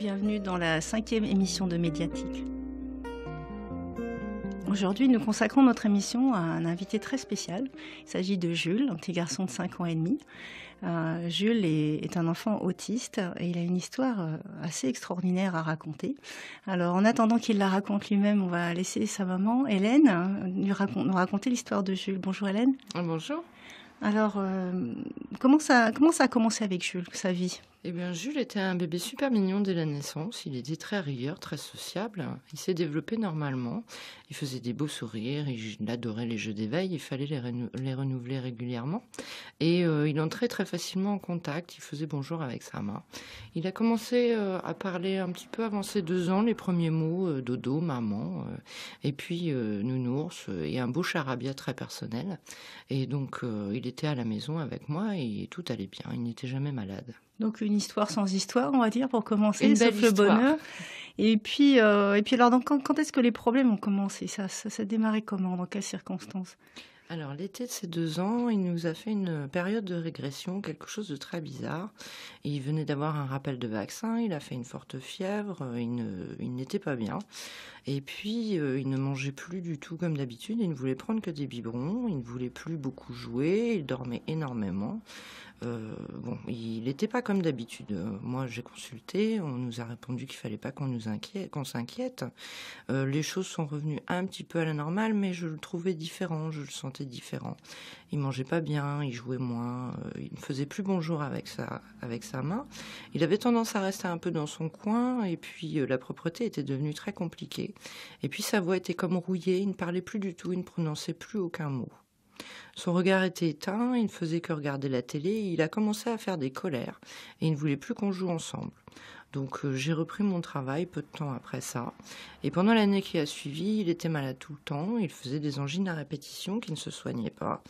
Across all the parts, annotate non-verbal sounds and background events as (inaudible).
Bienvenue dans la cinquième émission de Médiatique. Aujourd'hui, nous consacrons notre émission à un invité très spécial. Il s'agit de Jules, un petit garçon de 5 ans et demi. Euh, Jules est, un enfant autiste et il a une histoire euh, assez extraordinaire à raconter. Alors, en attendant qu'il la raconte lui-même, on va laisser sa maman, Hélène, nous, raconter l'histoire de Jules. Bonjour Hélène. Ah, bonjour. Alors, euh, comment ça a commencé avec Jules, sa vie eh bien, Jules était un bébé super mignon dès la naissance. Il était très rieur, très sociable. Il s'est développé normalement. Il faisait des beaux sourires. Il adorait les jeux d'éveil. Il fallait les, renouveler régulièrement. Et euh, il entrait très facilement en contact. Il faisait bonjour avec sa main. Il a commencé euh, à parler un petit peu avant ses deux ans, les premiers mots euh, dodo, maman, et puis nounours, et un beau charabia très personnel. Et donc, il était à la maison avec moi et tout allait bien. Il n'était jamais malade. Donc une histoire sans histoire, on va dire, pour commencer, une sauf le bonheur. Et puis, euh, et puis alors, quand, est-ce que les problèmes ont commencé ça, ça, a démarré comment Dans quelles circonstances alors l'été de ces deux ans, il nous a fait une période de régression, quelque chose de très bizarre. Il venait d'avoir un rappel de vaccin, il a fait une forte fièvre, euh, il n'était pas bien. Et puis euh, il ne mangeait plus du tout comme d'habitude, il ne voulait prendre que des biberons, il ne voulait plus beaucoup jouer, il dormait énormément. Euh, bon, il n'était pas comme d'habitude. Euh, moi, j'ai consulté, on nous a répondu qu'il fallait pas qu'on nous inquiète, qu'on s'inquiète. Euh, les choses sont revenues un petit peu à la normale, mais je le trouvais différent, je le sentais différent. Il mangeait pas bien, il jouait moins, il ne faisait plus bonjour avec sa avec sa main. Il avait tendance à rester un peu dans son coin, et puis la propreté était devenue très compliquée. Et puis sa voix était comme rouillée, il ne parlait plus du tout, il ne prononçait plus aucun mot. Son regard était éteint, il ne faisait que regarder la télé, il a commencé à faire des colères, et il ne voulait plus qu'on joue ensemble. Donc euh, j'ai repris mon travail peu de temps après ça. Et pendant l'année qui a suivi, il était malade tout le temps, il faisait des angines à répétition qui ne se soignaient pas.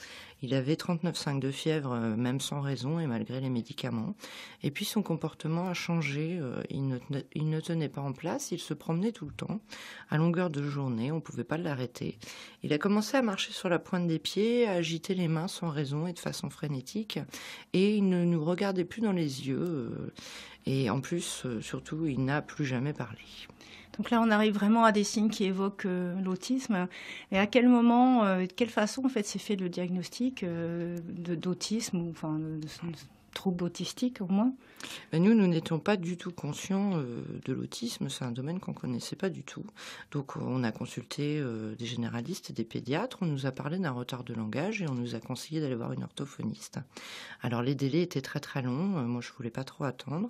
Il avait 39,5 de fièvre, euh, même sans raison et malgré les médicaments. Et puis son comportement a changé. Euh, il ne, il ne tenait pas en place, il se promenait tout le temps, à longueur de journée, on ne pouvait pas l'arrêter. Il a commencé à marcher sur la pointe des pieds, à agiter les mains sans raison et de façon frénétique. Et il ne nous regardait plus dans les yeux. Euh, et en plus, surtout, il n'a plus jamais parlé. Donc là, on arrive vraiment à des signes qui évoquent euh, l'autisme. Et à quel moment, euh, de quelle façon, en fait, s'est fait le diagnostic euh, d'autisme, ou enfin, de, de, trouble autistique au moins ben, nous, nous n'étions pas du tout conscients euh, de l'autisme. C'est un domaine qu'on ne connaissait pas du tout. Donc, on a consulté euh, des généralistes, des pédiatres. On nous a parlé d'un retard de langage et on nous a conseillé d'aller voir une orthophoniste. Alors, les délais étaient très très longs. Euh, moi, je ne voulais pas trop attendre.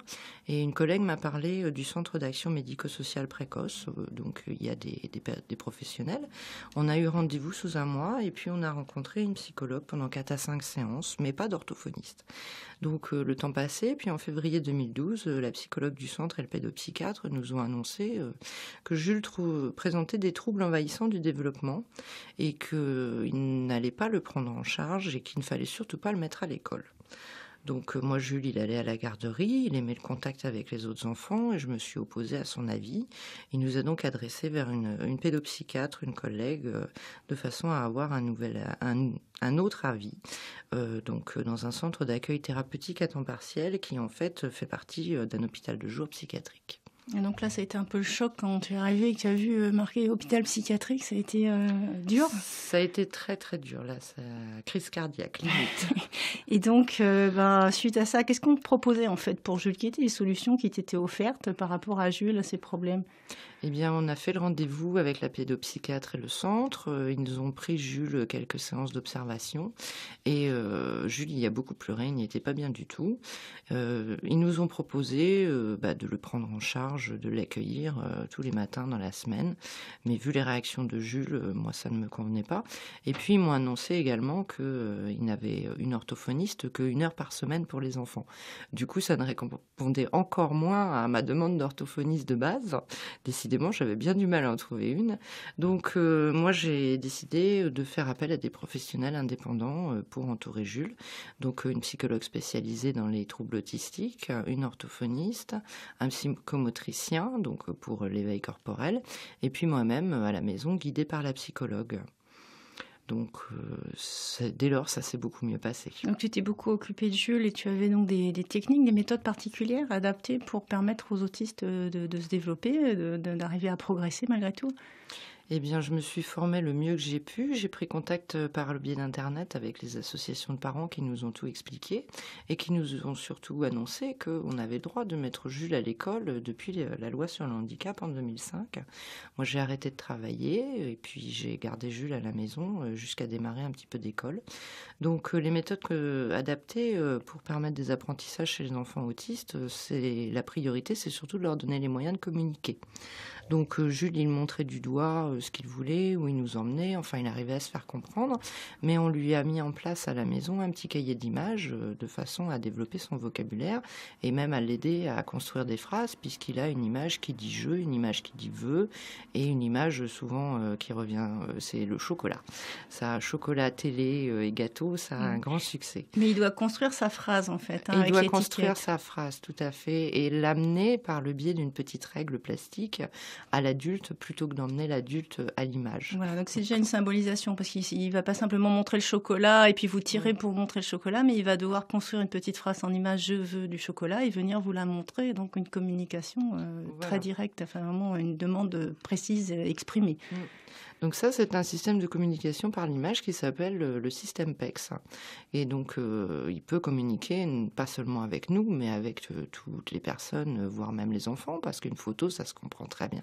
Et une collègue m'a parlé du centre d'action médico social précoce. donc, il y a des, des, professionnels. On a eu rendez-vous sous un mois et puis on a rencontré une psychologue pendant 4 à 5 séances, mais pas d'orthophoniste. Donc, le temps passait Puis en février, février 2012, euh, la psychologue du centre et le pédopsychiatre nous ont annoncé euh, que Jules présentait des troubles envahissants du développement et qu'il euh, n'allait pas le prendre en charge et qu'il ne fallait surtout pas le mettre à l'école. Donc euh, moi, Jules, il allait à la garderie, il aimait le contact avec les autres enfants et je me suis opposée à son avis. Il nous a donc adressé vers une, pédopsychiatre, une collègue, euh, de façon à avoir un nouvel, un, autre avis. Euh, donc dans un centre d'accueil thérapeutique à temps partiel qui en fait fait partie d'un hôpital de jour psychiatrique. Et donc là, ça a été un peu le choc quand tu es arrivé et que tu as vu euh, marqué hôpital psychiatrique. Ça a été euh, dur Ça a été très très dur, là. Crise cardiaque, limite. (laughs) et donc, euh, ben, suite à ça, qu'est-ce qu'on te proposait en fait pour Jules Qui étaient les solutions qui t'étaient offertes par rapport à Jules, à ses problèmes eh bien, on a fait le rendez-vous avec la pédopsychiatre et le centre. Euh, ils nous ont pris Jules quelques séances d'observation. Et euh, Jules y a beaucoup pleuré, il n'y était pas bien du tout. Euh, ils nous ont proposé euh, bah, de le prendre en charge, de l'accueillir tous les matins dans la semaine. Mais vu les réactions de Jules, moi, ça ne me convenait pas. Et puis, ils m'ont annoncé également qu'il n'avait une orthophoniste qu'une heure par semaine pour les enfants. Du coup, ça ne répondait encore moins à ma demande d'orthophoniste de base, j'avais bien du mal à en trouver une. Donc, euh, moi, j'ai décidé de faire appel à des professionnels indépendants euh, pour entourer Jules. Donc, euh, une psychologue spécialisée dans les troubles autistiques, une orthophoniste, un psychomotricien, donc pour l'éveil corporel, et puis moi-même à la maison, guidée par la psychologue. Donc, euh, dès lors, ça s'est beaucoup mieux passé. Donc, tu étais beaucoup occupé de Jules et tu avais donc des, techniques, des méthodes particulières adaptées pour permettre aux autistes euh, de se développer, d'arriver à progresser malgré tout eh bien, je me suis formée le mieux que j'ai pu. J'ai pris contact euh, par le biais d'Internet avec les associations de parents qui nous ont tout expliqué et qui nous ont surtout annoncé qu'on avait le droit de mettre Jules à l'école depuis euh, la loi sur le handicap en 2005. Moi, j'ai arrêté de travailler et puis j'ai gardé Jules à la maison euh, jusqu'à démarrer un petit peu d'école. Donc, les méthodes adaptées pour permettre des apprentissages chez les enfants autistes, c'est la priorité, c'est surtout de leur donner les moyens de communiquer. Donc euh, Jules, il montrait du doigt euh, ce qu'il voulait, où il nous emmenait, enfin il arrivait à se faire comprendre, mais on lui a mis en place à la maison un petit cahier d'images euh, de façon à développer son vocabulaire et même à l'aider à construire des phrases, puisqu'il a une image qui dit je, une image qui dit veux, et une image souvent qui revient, c'est le chocolat. Ça, chocolat, télé et gâteau, ça a un mm. grand succès. Mais il doit construire sa phrase en fait. Hein, il doit construire sa phrase, tout à fait, et l'amener par le biais d'une petite règle plastique à l'adulte plutôt que d'emmener l'adulte euh, à l'image. Voilà, donc c'est déjà une symbolisation parce qu'il ne va pas simplement montrer le chocolat et puis vous tirer pour montrer le chocolat, mais il va devoir construire une petite phrase en image je veux du chocolat et venir vous la montrer. Donc une communication euh, très directe, enfin vraiment une demande précise exprimée. Mm. Donc ça, c'est un système de communication par l'image qui s'appelle euh, le système PEX. Et donc, il peut communiquer pas seulement avec nous, mais avec toutes les personnes, voire même les enfants, parce qu'une photo, ça se comprend très bien.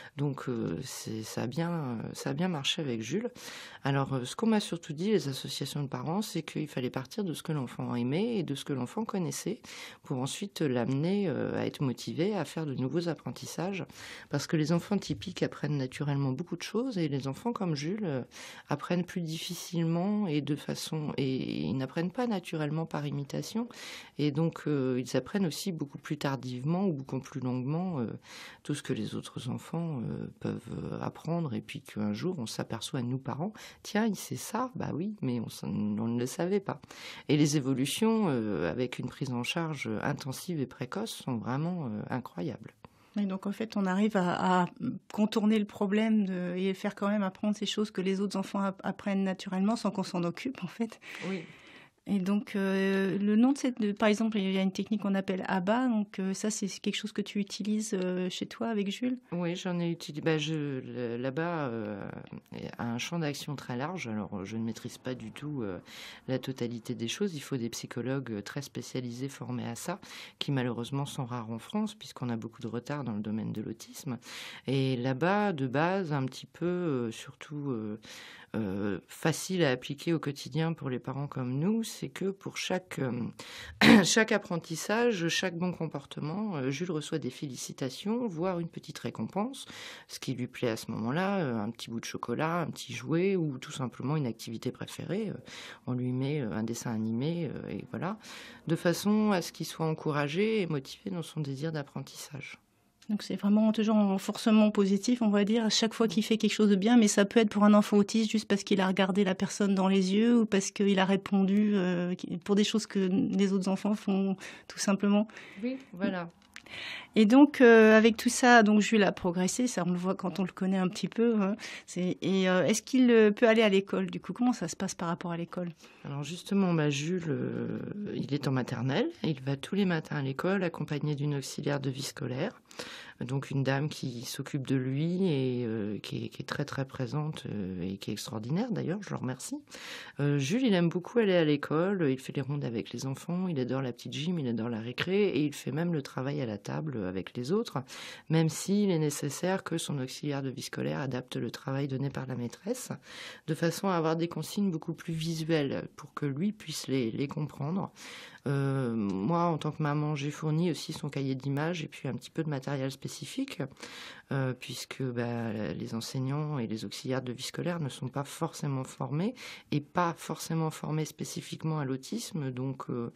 Donc euh, ça a, bien, ça a bien marché avec Jules. Alors euh, ce qu'on m'a surtout dit, les associations de parents, c'est qu'il fallait partir de ce que l'enfant aimait et de ce que l'enfant connaissait pour ensuite l'amener euh, à être motivé à faire de nouveaux apprentissages. Parce que les enfants typiques apprennent naturellement beaucoup de choses et les enfants comme Jules apprennent plus difficilement et de façon... Et ils n'apprennent pas naturellement par imitation. Et donc ils apprennent aussi beaucoup plus tardivement ou beaucoup plus longuement tout ce que les autres enfants euh, peuvent euh, apprendre et puis qu'un jour on s'aperçoit, à nous parents, tiens, il sait ça, bah oui, mais on, ne le savait pas. Et les évolutions euh, avec une prise en charge intensive et précoce sont vraiment incroyables. Et donc en fait, on arrive à, contourner le problème et faire quand même apprendre ces choses que les autres enfants apprennent naturellement sans qu'on s'en occupe en fait. Et donc, euh, le nom de cette. par exemple, il y a une technique qu'on appelle ABBA. Donc, euh, ça, c'est quelque chose que tu utilises euh, chez toi avec Jules Oui, j'en ai utilisé. Bah, je, L'ABBA a un champ d'action très large. Alors, je ne maîtrise pas du tout la totalité des choses. Il faut des psychologues très spécialisés, formés à ça, qui malheureusement sont rares en France, puisqu'on a beaucoup de retard dans le domaine de l'autisme. Et là-bas, de base, un petit peu, surtout euh, facile à appliquer au quotidien pour les parents comme nous, c'est que pour chaque, euh, (clears throat) chaque apprentissage, chaque bon comportement, euh, Jules reçoit des félicitations, voire une petite récompense, ce qui lui plaît à ce moment-là, un petit bout de chocolat, un petit jouet ou tout simplement une activité préférée. on lui met un dessin animé et voilà, de façon à ce qu'il soit encouragé et motivé dans son désir d'apprentissage. Donc c'est vraiment toujours un renforcement positif, on va dire, à chaque fois qu'il fait quelque chose de bien, mais ça peut être pour un enfant autiste juste parce qu'il a regardé la personne dans les yeux ou parce qu'il a répondu euh, pour des choses que les autres enfants font tout simplement. Oui, voilà. Et donc euh, avec tout ça, donc Jules a progressé, ça on le voit quand on le connaît un petit peu. Hein. Est, et euh, est-ce qu'il peut aller à l'école Du coup, comment ça se passe par rapport à l'école Alors justement, bah, Jules, il est en maternelle, il va tous les matins à l'école accompagné d'une auxiliaire de vie scolaire. Donc une dame qui s'occupe de lui et euh, qui, est, très très présente euh, et qui est extraordinaire d'ailleurs, je le remercie. Euh, Jules, il aime beaucoup aller à l'école, il fait les rondes avec les enfants, il adore la petite gym, il adore la récré et il fait même le travail à la table avec les autres, même s'il est nécessaire que son auxiliaire de vie scolaire adapte le travail donné par la maîtresse de façon à avoir des consignes beaucoup plus visuelles pour que lui puisse les comprendre. Euh, moi, en tant que maman, j'ai fourni aussi son cahier d'images et puis un petit peu de matériel spécifique. Euh, puisque bah, les enseignants et les auxiliaires de vie scolaire ne sont pas forcément formés et pas forcément formés spécifiquement à l'autisme. Donc, euh,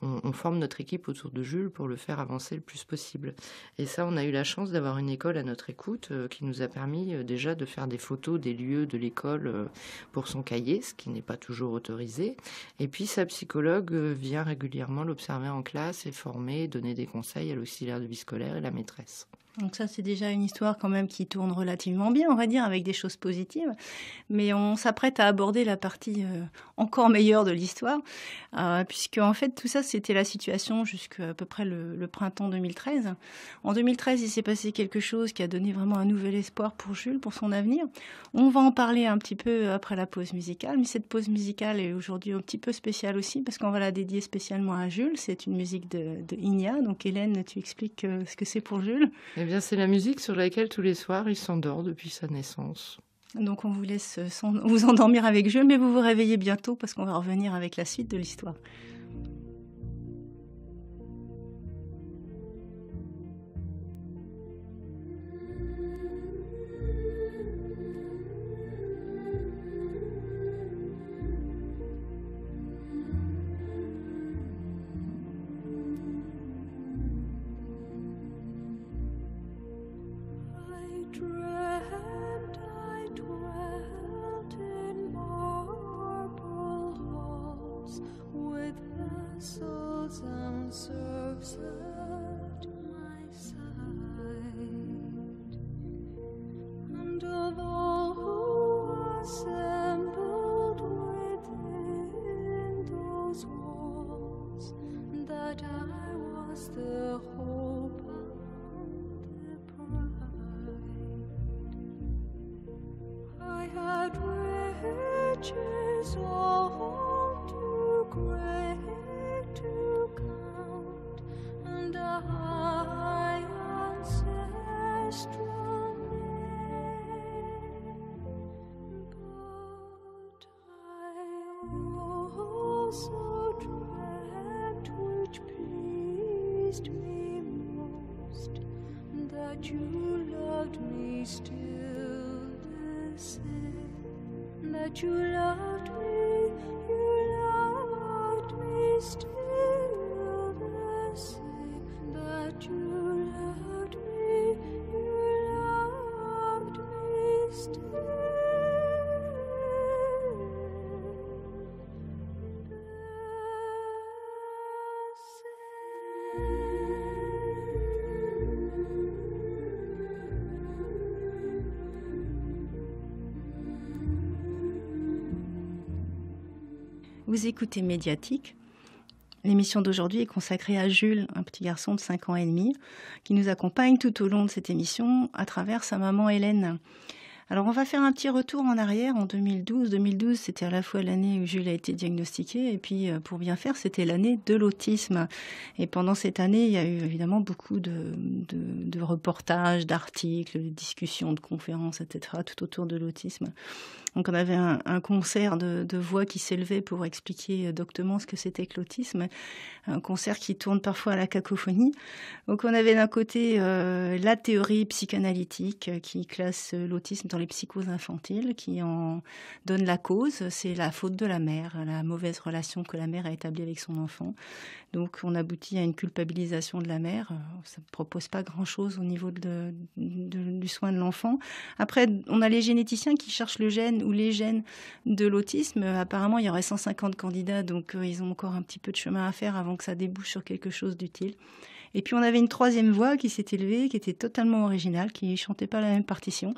on, forme notre équipe autour de Jules pour le faire avancer le plus possible. Et ça, on a eu la chance d'avoir une école à notre écoute euh, qui nous a permis déjà de faire des photos des lieux de l'école pour son cahier, ce qui n'est pas toujours autorisé. Et puis, sa psychologue vient régulièrement l'observer en classe et former, donner des conseils à l'auxiliaire de vie scolaire et la maîtresse. Donc ça, c'est déjà une histoire quand même qui tourne relativement bien, on va dire, avec des choses positives. Mais on s'apprête à aborder la partie euh, encore meilleure de l'histoire, euh, puisque en fait, tout ça, c'était la situation jusqu'à peu près le, printemps 2013. En 2013, il s'est passé quelque chose qui a donné vraiment un nouvel espoir pour Jules, pour son avenir. On va en parler un petit peu après la pause musicale, mais cette pause musicale est aujourd'hui un petit peu spéciale aussi, parce qu'on va la dédier spécialement à Jules. C'est une musique de, de Donc Hélène, tu expliques euh, ce que c'est pour Jules eh bien, c'est la musique sur laquelle tous les soirs il s'endort depuis sa naissance. Donc on vous laisse vous endormir avec jeu, mais vous vous réveillez bientôt parce qu'on va revenir avec la suite de l'histoire. true love. Vous écoutez Médiatique. L'émission d'aujourd'hui est consacrée à Jules, un petit garçon de 5 ans et demi, qui nous accompagne tout au long de cette émission à travers sa maman Hélène. Alors on va faire un petit retour en arrière en 2012. 2012, c'était à la fois l'année où Jules a été diagnostiqué et puis euh, pour bien faire, c'était l'année de l'autisme. Et pendant cette année, il y a eu évidemment beaucoup de, de reportages, d'articles, de discussions, de conférences, etc. tout autour de l'autisme. Donc on avait un, concert de, voix qui s'élevait pour expliquer euh, doctement ce que c'était que l'autisme, un concert qui tourne parfois à la cacophonie. Donc on avait d'un côté euh, la théorie psychanalytique euh, qui classe l'autisme dans les psychoses infantiles, qui en donne la cause, c'est la faute de la mère, la mauvaise relation que la mère a établie avec son enfant. Donc on aboutit à une culpabilisation de la mère. Ça ne propose pas grand-chose au niveau du soin de l'enfant. Après, on a les généticiens qui cherchent le gène ou les gènes de l'autisme. Apparemment, il y aurait 150 candidats, donc euh, ils ont encore un petit peu de chemin à faire avant que ça débouche sur quelque chose d'utile. Et puis on avait une troisième voix qui s'est élevée, qui était totalement originale, qui ne chantait pas la même partition.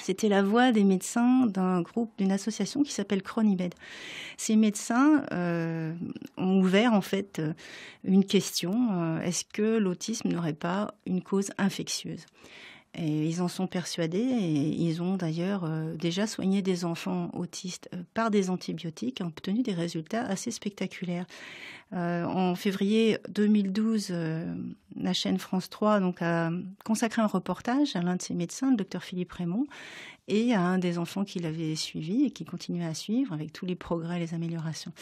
C'était la voix des médecins d'un groupe, d'une association qui s'appelle Chronimed. Ces médecins euh, ont ouvert en fait euh, une question est-ce que l'autisme n'aurait pas une cause infectieuse ils en sont persuadés et ils ont d'ailleurs euh, déjà soigné des enfants autistes euh, par des antibiotiques et obtenu des résultats assez spectaculaires. Euh, en février 2012, euh, la chaîne France 3 donc, a consacré un reportage à l'un de ses médecins, le docteur Philippe Raymond, et à un des enfants qu'il avait suivi et qui continuait à suivre avec tous les progrès, et les améliorations.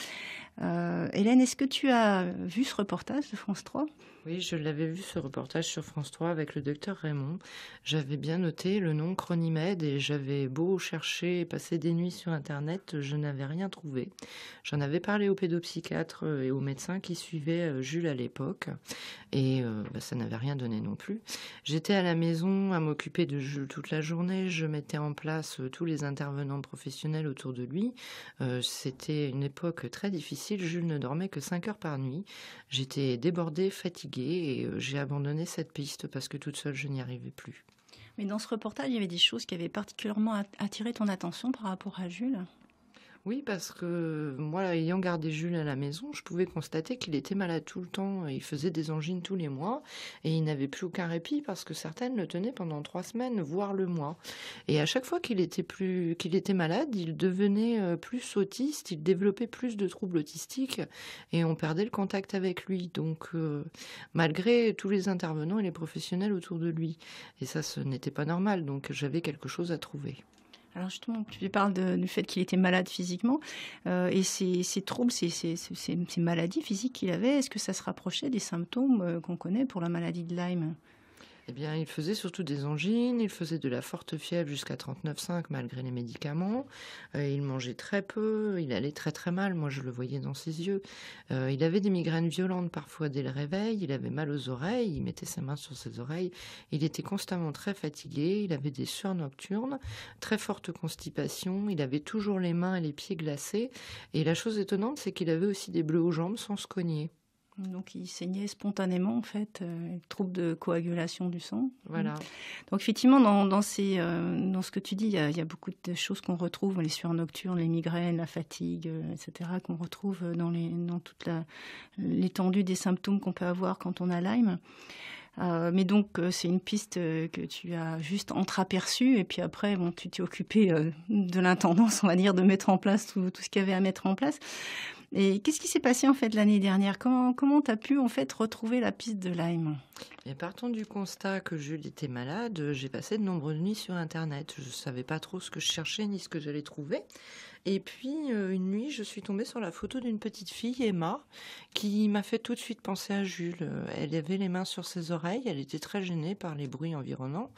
Euh, Hélène, est-ce que tu as vu ce reportage de France 3 Oui, je l'avais vu ce reportage sur France 3 avec le docteur Raymond. J'avais bien noté le nom Chronimed et j'avais beau chercher et passer des nuits sur Internet, je n'avais rien trouvé. J'en avais parlé au pédopsychiatre et au médecin qui suivait euh, Jules à l'époque. Et euh, bah, ça n'avait rien donné non plus. J'étais à la maison à m'occuper de Jules toute la journée. Je mettais en place euh, tous les intervenants professionnels autour de lui. C'était une époque très difficile. Jules ne dormait que 5 heures par nuit. J'étais débordée, fatiguée et j'ai abandonné cette piste parce que toute seule, je n'y arrivais plus. Mais dans ce reportage, il y avait des choses qui avaient particulièrement attiré ton attention par rapport à Jules oui, parce que moi, ayant gardé Jules à la maison, je pouvais constater qu'il était malade tout le temps. Il faisait des angines tous les mois et il n'avait plus aucun répit parce que certaines le tenaient pendant trois semaines, voire le mois. Et à chaque fois qu'il était plus, qu'il était malade, il devenait euh, plus autiste, il développait plus de troubles autistiques et on perdait le contact avec lui. Donc, euh, malgré tous les intervenants et les professionnels autour de lui, et ça, ce n'était pas normal. Donc, j'avais quelque chose à trouver. Alors justement, tu parles du fait qu'il était malade physiquement euh, et ces, troubles, ces, ces, maladies physiques qu'il avait, est-ce que ça se rapprochait des symptômes euh, qu'on connaît pour la maladie de Lyme eh bien, il faisait surtout des angines, il faisait de la forte fièvre jusqu'à 39,5 malgré les médicaments. Euh, il mangeait très peu, il allait très très mal, moi je le voyais dans ses yeux. Euh, il avait des migraines violentes parfois dès le réveil, il avait mal aux oreilles, il mettait ses mains sur ses oreilles, il était constamment très fatigué, il avait des sueurs nocturnes, très forte constipation, il avait toujours les mains et les pieds glacés. Et la chose étonnante, c'est qu'il avait aussi des bleus aux jambes sans se cogner. Donc il saignait spontanément en fait, euh, trouble de coagulation du sang. Voilà. Donc effectivement, dans, dans, euh, ce que tu dis, il y, a, beaucoup de choses qu'on retrouve, les sueurs nocturnes, les migraines, la fatigue, euh, etc., qu'on retrouve dans, toute l'étendue des symptômes qu'on peut avoir quand on a Lyme. Euh, mais donc, c'est une piste que tu as juste entreaperçue. Et puis après, bon, tu t'es occupé de l'intendance, on va dire, de mettre en place tout, tout ce qu'il y avait à mettre en place. Et qu'est-ce qui s'est passé en fait l'année dernière Comment comment as pu en fait retrouver la piste de Lyme et eh partant du constat que Jules était malade, j'ai passé de nombreuses nuits sur Internet. Je ne savais pas trop ce que je cherchais ni ce que j'allais trouver. Et puis euh, une nuit, je suis tombée sur la photo d'une petite fille, Emma, qui m'a fait tout de suite penser à Jules. Euh, elle avait les mains sur ses oreilles, elle était très gênée par les bruits environnants.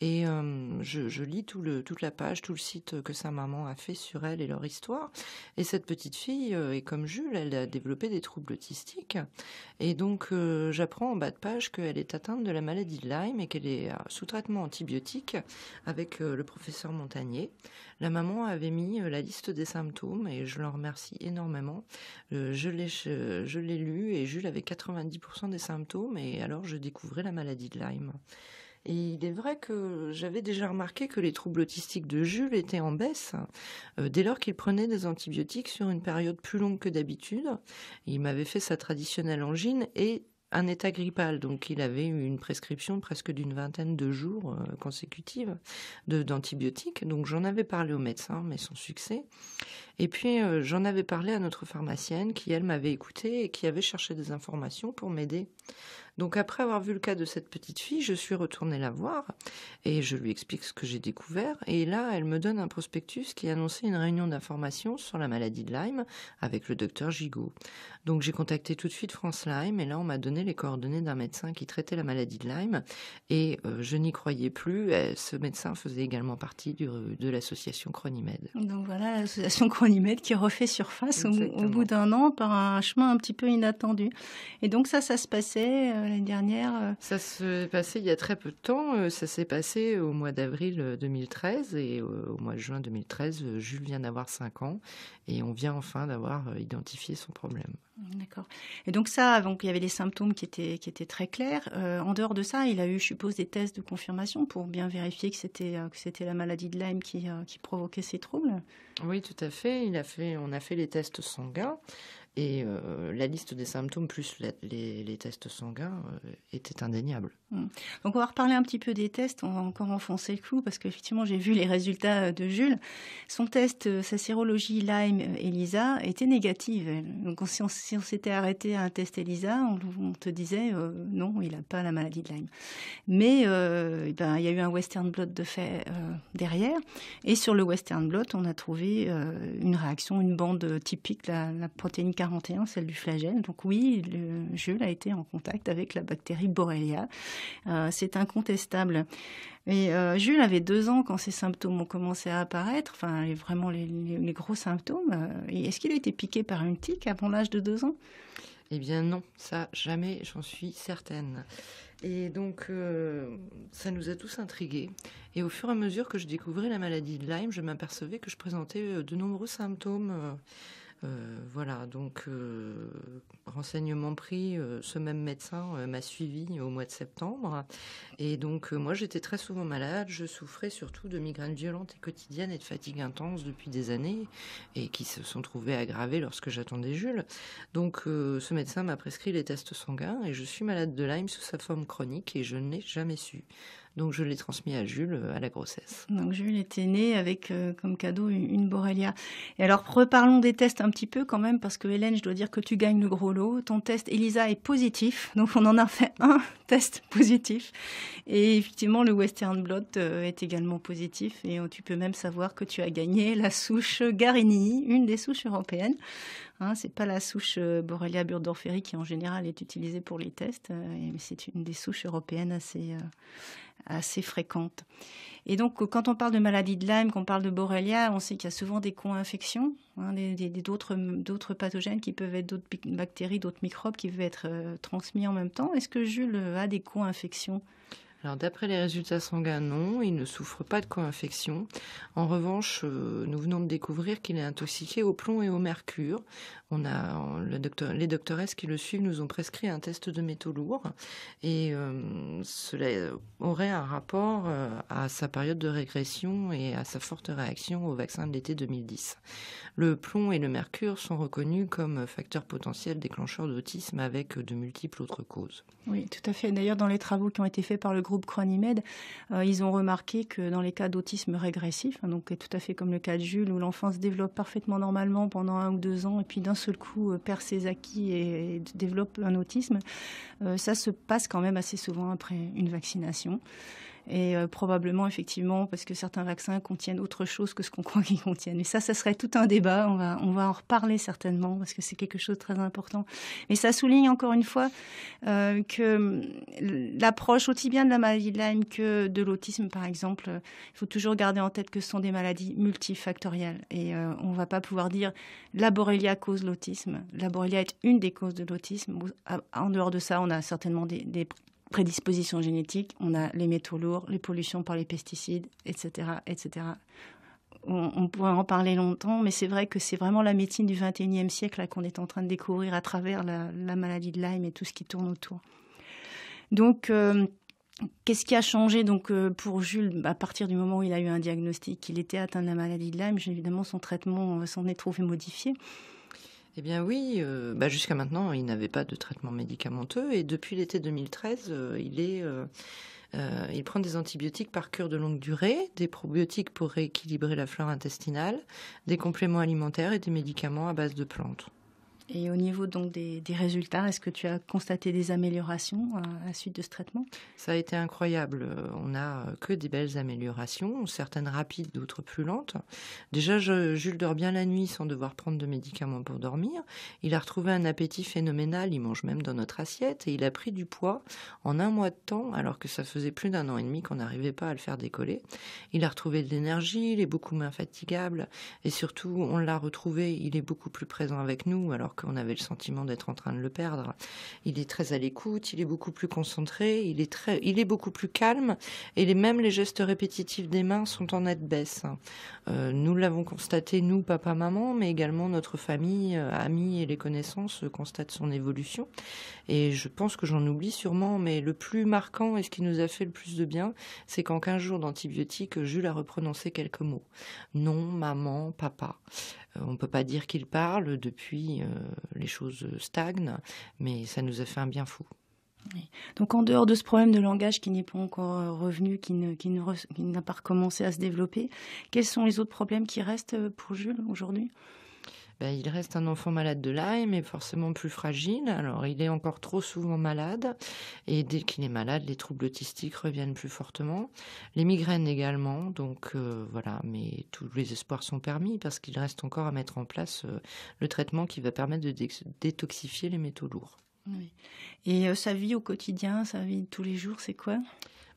Et euh, je, lis toute la page, tout le site que sa maman a fait sur elle et leur histoire. Et cette petite fille est comme Jules, elle a développé des troubles autistiques. Et donc j'apprends en bas de page qu'elle est atteinte de la maladie de Lyme et qu'elle est sous traitement antibiotique avec le professeur Montagnier. La maman avait mis euh, la liste des symptômes et je l'en remercie énormément. Euh, je l'ai lu et Jules avait 90% des symptômes et alors je découvrais la maladie de Lyme. Et il est vrai que j'avais déjà remarqué que les troubles autistiques de Jules étaient en baisse euh, dès lors qu'il prenait des antibiotiques sur une période plus longue que d'habitude. Il m'avait fait sa traditionnelle angine et un état grippal, donc il avait eu une prescription presque d'une vingtaine de jours euh, consécutives consécutifs d'antibiotiques. Donc j'en avais parlé au médecin, mais sans succès. Et puis euh, j'en avais parlé à notre pharmacienne qui, elle, m'avait écouté et qui avait cherché des informations pour m'aider. Donc après avoir vu le cas de cette petite fille, je suis retournée la voir et je lui explique ce que j'ai découvert. Et là, elle me donne un prospectus qui annonçait une réunion d'information sur la maladie de Lyme avec le docteur Gigot. Donc j'ai contacté tout de suite France Lyme et là, on m'a donné les coordonnées d'un médecin qui traitait la maladie de Lyme et euh, je n'y croyais plus. Euh, ce médecin faisait également partie du, de l'association Chronimed. Donc voilà, l'association Chronimed qui refait surface au, bout d'un an par un chemin un petit peu inattendu. Et donc ça, ça se passait euh, l'année dernière. Euh, ça se passait il y a très peu de temps. Euh, ça s'est passé au mois d'avril 2013 et au mois de juin 2013, Jules vient d'avoir 5 ans et on vient enfin d'avoir identifié son problème. D'accord. Et donc ça, donc il y avait des symptômes qui étaient, qui étaient très clairs. Euh, en dehors de ça, il a eu, je suppose, des tests de confirmation pour bien vérifier que c'était euh, que c'était la maladie de Lyme qui, euh, qui provoquait ces troubles. Oui, tout à fait. Il a fait, on a fait les tests sanguins et euh, la liste des symptômes plus les, tests sanguins euh, était indéniable. Hmm. Donc on va reparler un petit peu des tests, on va encore enfoncer le clou parce qu'effectivement j'ai vu les résultats euh, de Jules. Son test, sa sérologie Lyme ELISA était négative. Donc si on, s'était arrêté à un test ELISA, on, te disait non, il n'a pas la maladie de Lyme. Mais ben, il y a eu un Western blot de fait derrière et sur le Western blot on a trouvé une réaction, une bande typique, la, la protéine 40 41, celle du flagelle. Donc oui, Jules a été en contact avec la bactérie Borrelia. Euh, c'est incontestable. Et euh, Jules avait deux ans quand ces symptômes ont commencé à apparaître, enfin vraiment les, gros symptômes. Euh, et est-ce qu'il a été piqué par une tique avant l'âge de deux ans Eh bien non, ça jamais, j'en suis certaine. Et donc, ça nous a tous intrigués. Et au fur et à mesure que je découvrais la maladie de Lyme, je m'apercevais que je présentais de nombreux symptômes euh, voilà, donc euh, renseignement pris, euh, ce même médecin m'a suivi au mois de septembre. Et donc moi j'étais très souvent malade, je souffrais surtout de migraines violentes et quotidiennes et de fatigue intense depuis des années et qui se sont trouvées aggravées lorsque j'attendais Jules. Donc ce médecin m'a prescrit les tests sanguins et je suis malade de Lyme sous sa forme chronique et je n'ai jamais su. Donc je l'ai transmis à Jules euh, à la grossesse. Donc Jules était né avec euh, comme cadeau une Borrelia. Et alors reparlons des tests un petit peu quand même parce que Hélène, je dois dire que tu gagnes le gros lot. Ton test Elisa est positif, donc on en a fait un (laughs) test positif. Et effectivement le Western Blot euh, est également positif et tu peux même savoir que tu as gagné la souche Garini, une des souches européennes. Hein, Ce n'est pas la souche Borrelia burgdorferi qui en général est utilisée pour les tests, mais c'est une des souches européennes assez assez fréquente. Et donc, quand on parle de maladie de Lyme, qu'on parle de Borrelia, on sait qu'il y a souvent des co-infections, hein, d'autres pathogènes qui peuvent être d'autres bactéries, d'autres microbes qui peuvent être euh, transmis en même temps. Est-ce que Jules a des co-infections alors d'après les résultats sanguins, non, il ne souffre pas de co-infection. En revanche, euh, nous venons de découvrir qu'il est intoxiqué au plomb et au mercure on a le docteur, les doctoresses qui le suivent nous ont prescrit un test de métaux lourds et euh, cela aurait un rapport euh, à sa période de régression et à sa forte réaction au vaccin de l'été 2010. Le plomb et le mercure sont reconnus comme facteurs potentiels déclencheurs d'autisme avec de multiples autres causes. Oui, tout à fait. D'ailleurs, dans les travaux qui ont été faits par le groupe Cronimed, euh, ils ont remarqué que dans les cas d'autisme régressif, hein, donc tout à fait comme le cas de Jules, où l'enfant se développe parfaitement normalement pendant un ou deux ans, et puis d'un seul coup euh, perd ses acquis et développe un autisme, euh, ça se passe quand même assez souvent après une vaccination. Et euh, probablement, effectivement, parce que certains vaccins contiennent autre chose que ce qu'on (laughs) croit qu'ils contiennent. Mais ça, ça serait tout un débat. On va, on va en reparler certainement, parce que c'est quelque chose de très important. Mais ça souligne encore une fois euh, que mm, l'approche aussi bien de la maladie de Lyme que de l'autisme, par exemple, il faut toujours garder en tête que ce sont des maladies multifactorielles. Et euh, on ne va pas pouvoir dire la borrelia cause l'autisme. La borrelia est une des causes de l'autisme. En dehors de ça, on a certainement des prédispositions génétiques, on a les métaux lourds, les pollutions par les pesticides, etc. etc. On, pourrait en parler longtemps, mais c'est vrai que c'est vraiment la médecine du XXIe siècle qu'on est en train de découvrir à travers la, maladie de Lyme et tout ce qui tourne autour. Donc, euh, Qu'est-ce qui a changé donc euh, pour Jules à partir du moment où il a eu un diagnostic Il était atteint de la maladie de Lyme, évidemment son traitement, euh, s'en est trouvé modifié. Eh bien oui, euh, bah, jusqu'à maintenant, il n'avait pas de traitement médicamenteux et depuis l'été 2013, euh, il, euh, il prend des antibiotiques par cure de longue durée, des probiotiques pour rééquilibrer la flore intestinale, des compléments alimentaires et des médicaments à base de plantes. Et au niveau donc des, résultats, est-ce que tu as constaté des améliorations euh, à la suite de ce traitement Ça a été incroyable. Euh, on n'a euh, que des belles améliorations, certaines rapides, d'autres plus lentes. Déjà, Jules dort bien la nuit sans devoir prendre de médicaments pour dormir. Il a retrouvé un appétit phénoménal. Il mange même dans notre assiette et il a pris du poids en un mois de temps, alors que ça faisait plus d'un an et demi qu'on n'arrivait pas à le faire décoller. Il a retrouvé de l'énergie. Il est beaucoup moins fatigable et surtout, on l'a retrouvé. Il est beaucoup plus présent avec nous, alors on avait le sentiment d'être en train de le perdre. Il est très à l'écoute, il est beaucoup plus concentré, il est, très, il est beaucoup plus calme et même les gestes répétitifs des mains sont en nette baisse. Euh, nous l'avons constaté, nous, papa, maman, mais également notre famille, euh, amis et les connaissances constatent son évolution. Et je pense que j'en oublie sûrement, mais le plus marquant et ce qui nous a fait le plus de bien, c'est qu'en 15 jours d'antibiotiques, Jules a reprononcé quelques mots. Non, maman, papa on ne peut pas dire qu'il parle. Depuis, euh, les choses stagnent, mais ça nous a fait un bien fou. Donc en dehors de ce problème de langage qui n'est pas encore euh, revenu, qui, qui n'a pas recommencé à se développer, quels sont les autres problèmes qui restent euh, pour Jules aujourd'hui ben, il reste un enfant malade de Lyme et forcément plus fragile. Alors il est encore trop souvent malade et dès qu'il est malade, les troubles autistiques reviennent plus fortement. Les migraines également. Donc euh, voilà, mais tous les espoirs sont permis parce qu'il reste encore à mettre en place euh, le traitement qui va permettre de détoxifier les métaux lourds. Et euh, sa vie au quotidien, sa vie de tous les jours, c'est quoi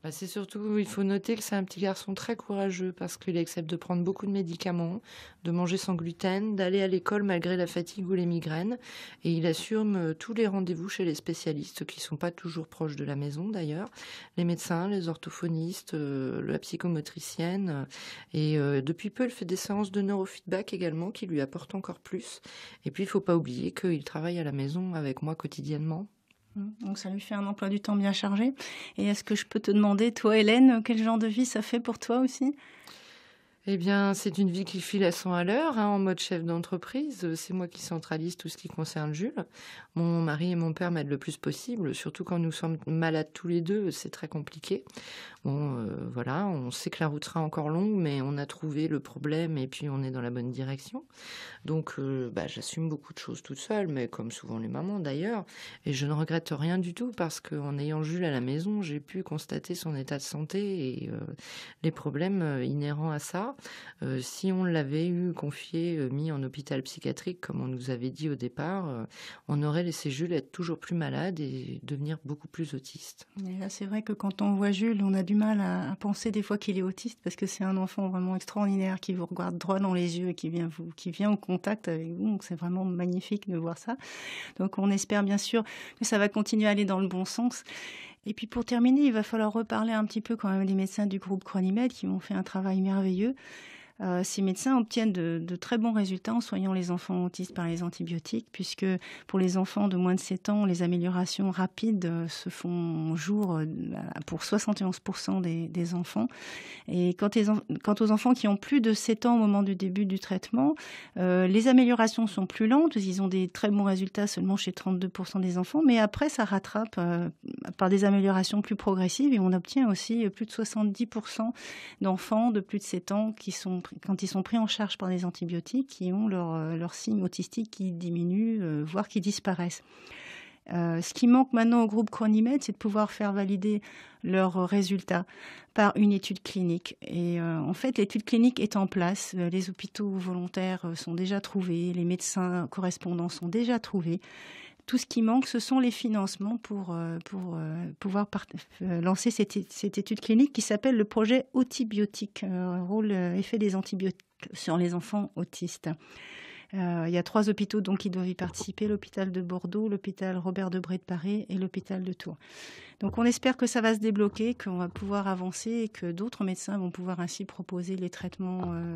bah, c'est surtout, il faut noter que c'est un petit garçon très courageux parce qu'il accepte de prendre beaucoup de médicaments, de manger sans gluten, d'aller à l'école malgré la fatigue ou les migraines. Et il assume euh, tous les rendez-vous chez les spécialistes qui ne sont pas toujours proches de la maison d'ailleurs, les médecins, les orthophonistes, euh, la psychomotricienne. Euh, et depuis peu, il fait des séances de neurofeedback également qui lui apportent encore plus. Et puis, il ne faut pas oublier qu'il travaille à la maison avec moi quotidiennement Mm. Donc ça lui fait un emploi du temps bien chargé. Et est-ce que je peux te demander, toi Hélène, quel genre de vie ça fait pour toi aussi eh bien, c'est une vie qui file à 100 à l'heure, hein, en mode chef d'entreprise. C'est moi qui centralise tout ce qui concerne Jules. Mon mari et mon père m'aident le plus possible, surtout quand nous sommes malades tous les deux. C'est très compliqué. Bon, euh, voilà, on sait que la route sera encore longue, mais on a trouvé le problème et puis on est dans la bonne direction. Donc, euh, bah, j'assume beaucoup de choses toute seule, mais comme souvent les mamans d'ailleurs. Et je ne regrette rien du tout parce qu'en ayant Jules à la maison, j'ai pu constater son état de santé et euh, les problèmes inhérents à ça. Euh, si on l'avait eu confié, euh, mis en hôpital psychiatrique, comme on nous avait dit au départ, euh, on aurait laissé Jules être toujours plus malade et devenir beaucoup plus autiste. C'est vrai que quand on voit Jules, on a du mal à, penser des fois qu'il est autiste, parce que c'est un enfant vraiment extraordinaire qui vous regarde droit dans les yeux et qui vient, en au contact avec vous. Donc c'est vraiment magnifique de voir ça. Donc on espère bien sûr que ça va continuer à aller dans le bon sens. Et puis pour terminer, il va falloir reparler un petit peu quand même des médecins du groupe Chronimed qui ont fait un travail merveilleux euh, ces médecins obtiennent de, très bons résultats en soignant les enfants autistes par les antibiotiques, puisque pour les enfants de moins de 7 ans, les améliorations rapides euh, se font jour euh, bah, pour 71% des, des, enfants. Et quant, aux enfants qui ont plus de 7 ans au moment du début du traitement, les améliorations sont plus lentes, ils ont des très bons résultats seulement chez 32% des enfants, mais après ça rattrape par des améliorations plus progressives et on obtient aussi plus de 70% d'enfants de plus de 7 ans qui sont quand ils sont pris en charge par des antibiotiques, qui ont leurs leur euh, signes autistiques qui diminuent, euh, voire qui disparaissent. Euh, ce qui manque maintenant au groupe Chronimed, c'est de pouvoir faire valider leurs résultats par une étude clinique. Et en fait, l'étude clinique est en place. Les hôpitaux volontaires sont déjà trouvés, les médecins correspondants sont déjà trouvés tout ce qui manque, ce sont les financements pour, euh, pour euh, pouvoir euh, lancer cette, étude clinique qui s'appelle le projet Autibiotique, rôle effet des antibiotiques sur les enfants autistes. il y a trois hôpitaux donc qui doivent y participer l'hôpital de Bordeaux, l'hôpital Robert Debré de Paris et l'hôpital de Tours. Donc on espère que ça va se débloquer, qu'on va pouvoir avancer et que d'autres médecins vont pouvoir ainsi proposer les traitements euh,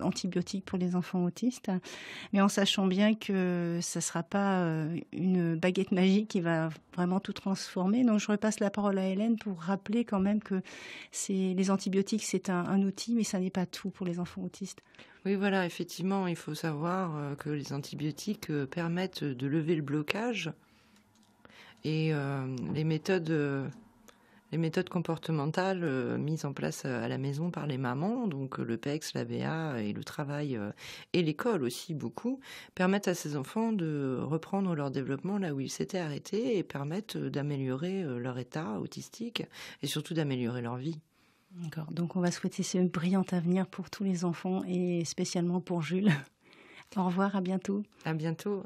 antibiotiques pour les enfants autistes, mais en sachant bien que ça ne sera pas euh, une baguette magique qui va vraiment tout transformer. Donc je repasse la parole à Hélène pour rappeler quand même que les antibiotiques, c'est un outil, mais ça n'est pas tout pour les enfants autistes. Oui, voilà, effectivement, il faut savoir euh, que les antibiotiques permettent de lever le blocage et euh, les méthodes euh, les méthodes comportementales euh, mises en place à la maison par les mamans, donc le PEX, la et le travail et l'école aussi beaucoup, permettent à ces enfants de reprendre leur développement là où ils s'étaient arrêtés et permettent d'améliorer leur état autistique et surtout d'améliorer leur vie. D'accord, donc on va souhaiter ce brillant avenir pour tous les enfants et spécialement pour Jules. (laughs) Au revoir, à bientôt. À bientôt.